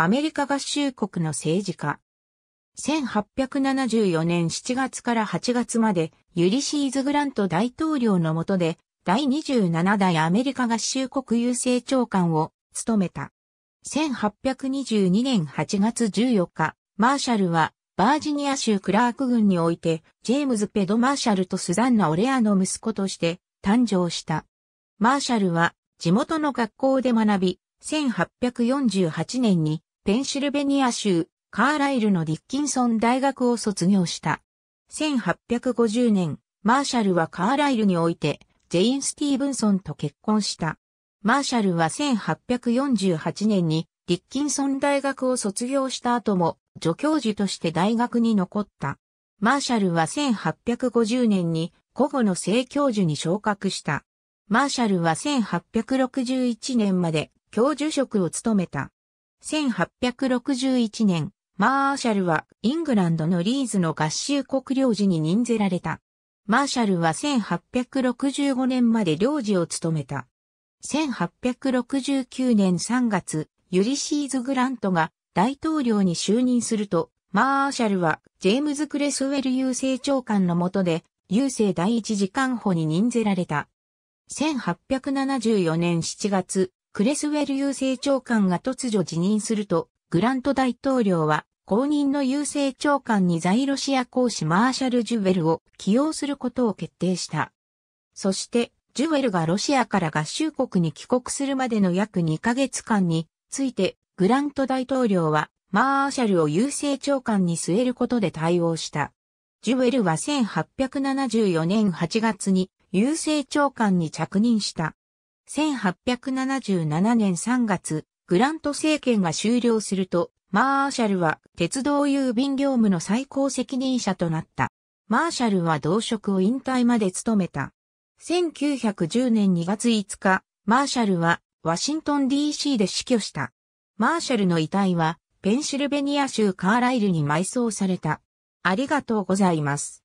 アメリカ合衆国の政治家。1874年7月から8月までユリシーズ・グラント大統領の下で第27代アメリカ合衆国郵政長官を務めた。1822年8月14日、マーシャルはバージニア州クラーク郡においてジェームズ・ペド・マーシャルとスザンナ・オレアの息子として誕生した。マーシャルは地元の学校で学び、1848年にペンシルベニア州、カーライルのディッキンソン大学を卒業した。1850年、マーシャルはカーライルにおいて、ジェイン・スティーブンソンと結婚した。マーシャルは1848年に、ディッキンソン大学を卒業した後も、助教授として大学に残った。マーシャルは1850年に、古語の正教授に昇格した。マーシャルは1861年まで教授職を務めた。1861年、マーシャルはイングランドのリーズの合衆国領事に任ぜられた。マーシャルは1865年まで領事を務めた。1869年3月、ユリシーズ・グラントが大統領に就任すると、マーシャルはジェームズ・クレスウェル郵政長官の下で郵政第一次官補に任ぜられた。1874年7月、クレスウェル郵政長官が突如辞任すると、グラント大統領は後任の郵政長官に在ロシア公使マーシャル・ジュエルを起用することを決定した。そして、ジュエルがロシアから合衆国に帰国するまでの約2ヶ月間について、グラント大統領はマーシャルを郵政長官に据えることで対応した。ジュエルは1874年8月に郵政長官に着任した。1877年3月、グラント政権が終了すると、マーシャルは鉄道郵便業務の最高責任者となった。マーシャルは同職を引退まで務めた。1910年2月5日、マーシャルはワシントン DC で死去した。マーシャルの遺体はペンシルベニア州カーライルに埋葬された。ありがとうございます。